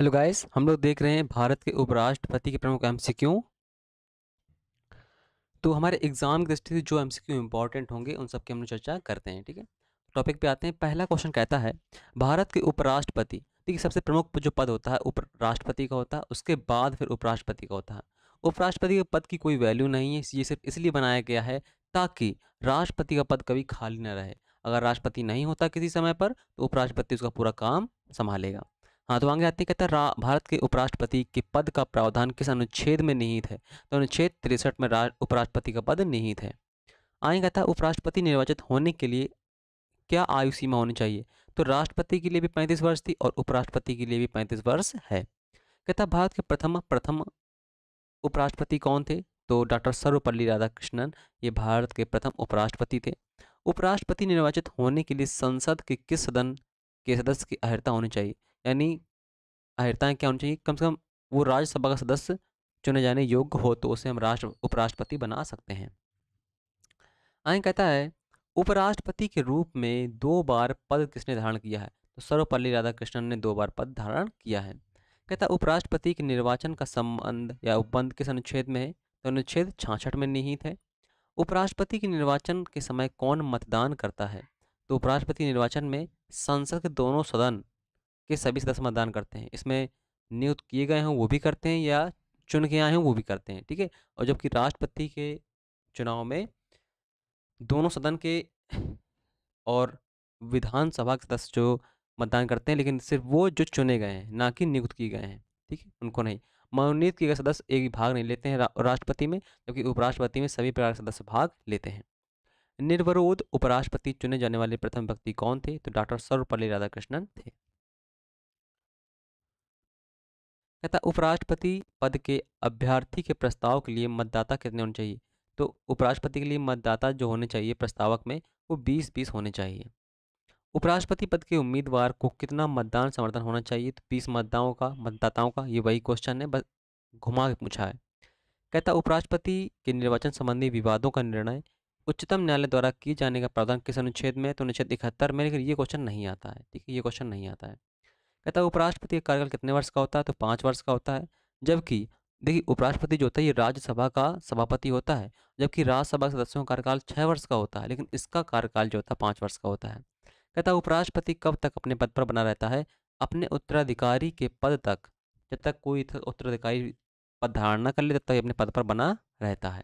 hello guys हम लोग देख रहे हैं भारत के उपराष्ट्रपति के प्रमुख एम तो हमारे एग्जाम की दृष्टि से जो एम सी इंपॉर्टेंट होंगे उन सब की हम लोग चर्चा करते हैं ठीक है टॉपिक पे आते हैं पहला क्वेश्चन कहता है भारत के उपराष्ट्रपति देखिए सबसे प्रमुख जो पद होता है उपराष्ट्रपति का होता है उसके बाद फिर उपराष्ट्रपति का होता है उपराष्ट्रपति के पद की कोई वैल्यू नहीं है ये सिर्फ इसलिए बनाया गया है ताकि राष्ट्रपति का पद कभी खाली ना रहे अगर राष्ट्रपति नहीं होता किसी समय पर तो उपराष्ट्रपति उसका पूरा काम संभालेगा हाँ तो आगे आते हैं कहते हैं रा, भारत के उपराष्ट्रपति के पद का प्रावधान किस अनुच्छेद में निहित है तो अनुच्छेद तिरसठ में उपराष्ट्रपति का पद निहित है आगे कहता है उपराष्ट्रपति निर्वाचित होने के लिए क्या आयु सीमा होनी चाहिए तो राष्ट्रपति के लिए भी पैंतीस वर्ष थी और उपराष्ट्रपति के लिए भी पैंतीस वर्ष है कहता भारत के प्रथम प्रथम उपराष्ट्रपति कौन थे तो डॉक्टर सर्वपल्ली राधाकृष्णन ये भारत के प्रथम उपराष्ट्रपति थे उपराष्ट्रपति निर्वाचित होने के लिए संसद के किस सदन के सदस्य की अर्हता होनी चाहिए यानी अहिरता क्या होनी चाहिए कम से कम वो राज्यसभा का सदस्य चुने जाने योग्य हो तो उसे हम राष्ट्र उपराष्ट्रपति बना सकते हैं आय कहता है उपराष्ट्रपति के रूप में दो बार पद किसने धारण किया है तो सर्वपल्ली राधाकृष्णन ने दो बार पद धारण किया है कहता उपराष्ट्रपति के निर्वाचन का संबंध या उपबंध किस अनुच्छेद में है तो अनुच्छेद छाछठ में निहित है उपराष्ट्रपति के निर्वाचन के समय कौन मतदान करता है तो उपराष्ट्रपति निर्वाचन में संसद के दोनों सदन के सभी सदस्य मतदान करते हैं इसमें नियुक्त किए गए हों वो भी करते हैं या चुन के आए हों वो भी करते हैं ठीक है और जबकि राष्ट्रपति के चुनाव में दोनों सदन के और विधानसभा के सदस्य जो मतदान करते हैं लेकिन सिर्फ वो जो चुने गए हैं ना कि नियुक्त किए गए हैं ठीक है उनको नहीं मनोनीत किए गए सदस्य एक भी भाग नहीं लेते हैं राष्ट्रपति में जबकि उपराष्ट्रपति में सभी प्रकार के सदस्य भाग लेते हैं निर्वरोध उपराष्ट्रपति चुने जाने वाले प्रथम व्यक्ति कौन थे तो डॉक्टर सर्वपल्ली राधाकृष्णन थे कहता उपराष्ट्रपति पद के अभ्यर्थी के प्रस्ताव के लिए मतदाता कितने होने चाहिए तो उपराष्ट्रपति के लिए मतदाता जो होने चाहिए प्रस्तावक में वो बीस बीस होने चाहिए उपराष्ट्रपति पद के उम्मीदवार को कितना मतदान समर्थन होना चाहिए तो बीस मतदाओं का मतदाताओं का ये वही क्वेश्चन है बस घुमा के पूछा है कहता उपराष्ट्रपति के निर्वाचन संबंधी विवादों का निर्णय उच्चतम न्यायालय द्वारा किए जाने का प्रावधान किस अनुच्छेद में तो अनुच्छेद इकहत्तर में लेकिन ये क्वेश्चन नहीं आता है ठीक है ये क्वेश्चन नहीं आता है कहता है उपराष्ट्रपति का कार्यकाल कितने वर्ष का होता है तो पाँच वर्ष का होता है जबकि देखिए उपराष्ट्रपति जो होता है ये राज्यसभा का सभापति होता है जबकि राज्यसभा के सदस्यों का कार्यकाल छः वर्ष का होता है लेकिन इसका कार्यकाल जो होता है पाँच वर्ष का होता है कहता है उपराष्ट्रपति कब तक अपने पद पर बना रहता है अपने उत्तराधिकारी के पद तक जब तक कोई उत्तराधिकारी पद धारण न कर ले तब तक अपने पद पर बना रहता है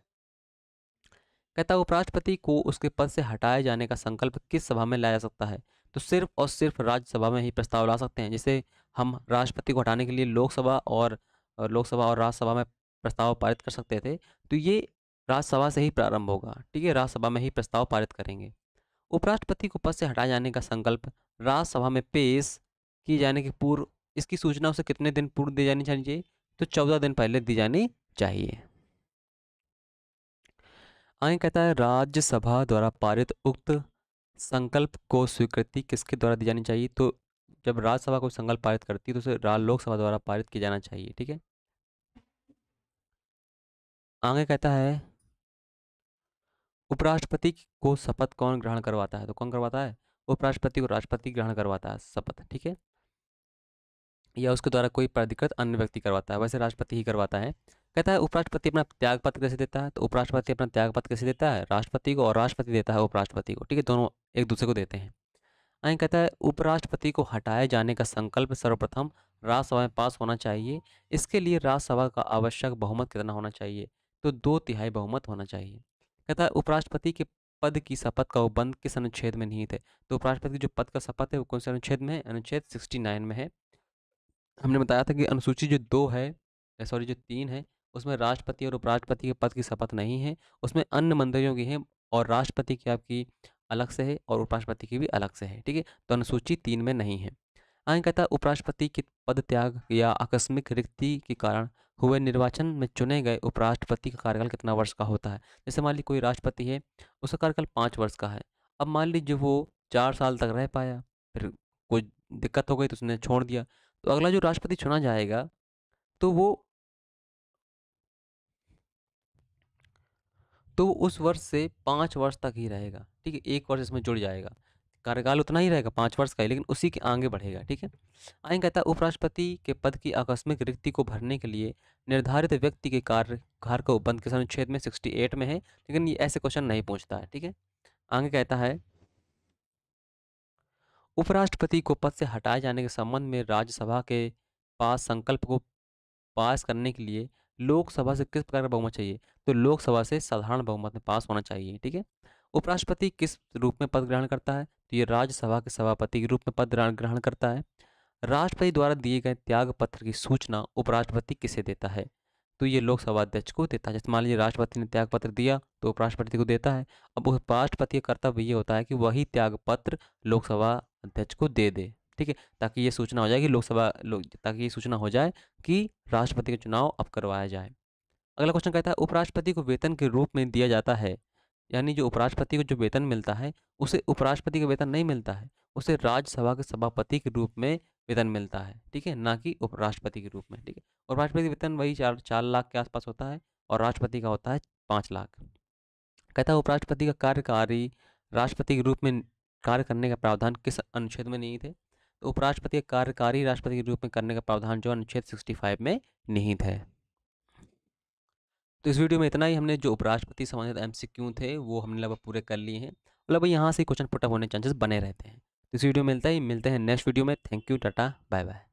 कहता है उपराष्ट्रपति को उसके पद से हटाए जाने का संकल्प किस सभा में लाया जा सकता है तो सिर्फ और सिर्फ राज्यसभा में ही प्रस्ताव ला सकते हैं जिसे हम राष्ट्रपति को हटाने के लिए लोकसभा और लोकसभा और राज्यसभा में प्रस्ताव पारित कर सकते थे तो ये राज्यसभा से ही प्रारंभ होगा ठीक है राज्यसभा में ही प्रस्ताव पारित करेंगे उपराष्ट्रपति को पद से हटाए जाने का संकल्प राज्यसभा में पेश किए जाने के पूर्व इसकी सूचना उसे कितने दिन पूर्व दी जानी चाहिए तो चौदह दिन पहले दी जानी चाहिए आगे कहता है राज्यसभा द्वारा पारित उक्त संकल्प को स्वीकृति किसके द्वारा दी जानी चाहिए तो जब राज्यसभा को संकल्प पारित करती है तो उसे लोकसभा द्वारा पारित किया जाना चाहिए ठीक है आगे कहता है उपराष्ट्रपति को शपथ कौन ग्रहण करवाता है तो कौन करवाता है उपराष्ट्रपति को राष्ट्रपति ग्रहण करवाता है शपथ ठीक है या उसके द्वारा कोई प्राधिकृत अन्य व्यक्ति करवाता है वैसे राष्ट्रपति ही करवाता है कहता है उपराष्ट्रपति अपना त्याग पत्र कैसे देता है तो उपराष्ट्रपति अपना त्याग पत्र कैसे देता है राष्ट्रपति को और राष्ट्रपति देता है उपराष्ट्रपति को ठीक है दोनों एक दूसरे को देते हैं आई कहता है उपराष्ट्रपति को हटाए जाने का संकल्प सर्वप्रथम राज्यसभा में पास होना चाहिए इसके लिए राज्यसभा का आवश्यक बहुमत कितना होना चाहिए तो दो तिहाई बहुमत होना चाहिए कहता है उपराष्ट्रपति के पद की शपथ का उपबंध किस अनुच्छेद में नहीं थे तो उपराष्ट्रपति जो पद का शपथ है वो कौन से अनुच्छेद में है अनुच्छेद नाइन में है हमने बताया था कि अनुसूची जो दो है सॉरी जो तीन है उसमें राष्ट्रपति और उपराष्ट्रपति के पद की शपथ नहीं है उसमें अन्य मंत्रियों की है और राष्ट्रपति की आपकी अलग से है और उपराष्ट्रपति की भी अलग से है ठीक है तो अनुसूची तीन में नहीं है आगे कहता है उपराष्ट्रपति के पद त्याग या आकस्मिक रिक्ति के कारण हुए निर्वाचन में चुने गए उपराष्ट्रपति का कार्यकाल कितना वर्ष का होता है जैसे मान ली कोई राष्ट्रपति है उसका कार्यकाल पाँच वर्ष का है अब मान लीजिए वो चार साल तक रह पाया फिर कोई दिक्कत हो गई तो उसने छोड़ दिया तो अगला जो राष्ट्रपति चुना जाएगा तो वो तो उस वर्ष से पाँच वर्ष तक ही रहेगा ठीक है एक वर्ष इसमें जुड़ जाएगा कार्यकाल उतना ही रहेगा पाँच वर्ष का ही लेकिन उसी के आगे बढ़ेगा ठीक है आइन कहता है उपराष्ट्रपति के पद की आकस्मिक रिक्ति को भरने के लिए निर्धारित व्यक्ति के घर को बंद के अनुच्छेद में सिक्सटी एट में है लेकिन ये ऐसे क्वेश्चन नहीं पूछता है ठीक है आगे कहता है उपराष्ट्रपति को पद से हटाए जाने के संबंध में राज्यसभा के पास संकल्प को पास करने के लिए लोकसभा से किस प्रकार का बहुमत चाहिए तो लोकसभा से साधारण बहुमत में पास होना चाहिए ठीक है उपराष्ट्रपति किस रूप में पद ग्रहण करता है तो ये राज्यसभा के सभापति के रूप में पद ग्रहण करता है राष्ट्रपति द्वारा दिए गए त्याग पत्र की सूचना उपराष्ट्रपति किसे देता है तो ये लोकसभा अध्यक्ष को देता है जैसे मान लीजिए राष्ट्रपति ने त्याग पत्र दिया तो उपराष्ट्रपति को देता है अब उपराष्ट्रपति का कर्तव्य ये होता है कि वही त्याग पत्र लोकसभा अध्यक्ष को दे दे ठीक है ताकि ये सूचना हो जाए कि लोकसभा लोग ताकि ये सूचना हो जाए कि राष्ट्रपति का चुनाव अब करवाया जाए अगला क्वेश्चन कहता है उपराष्ट्रपति को वेतन के रूप में दिया जाता है यानी जो उपराष्ट्रपति को जो वेतन मिलता है उसे उपराष्ट्रपति का वेतन नहीं मिलता है उसे राज्यसभा के सभापति के रूप में वेतन मिलता है ठीक है ना कि उपराष्ट्रपति के रूप में ठीक है उपराष्ट्रपति का वेतन वही चार चार लाख के आसपास होता है और राष्ट्रपति का होता है पाँच लाख कहता है उपराष्ट्रपति का कार्यकारी राष्ट्रपति के रूप में कार्य करने का प्रावधान किस अनुच्छेद में नहीं थे तो उपराष्ट्रपति कार्यकारी राष्ट्रपति के रूप में करने का प्रावधान जो अनुच्छेद 65 में निहित है तो इस वीडियो में इतना ही हमने जो उपराष्ट्रपति संबंधित एम थे वो हमने लगभग पूरे कर लिए हैं लगभग मतलब यहाँ से क्वेश्चन पुटअप होने चांसेस बने रहते हैं तो इस वीडियो मिलता ही मिलते हैं नेक्स्ट वीडियो में thank you tata bye bye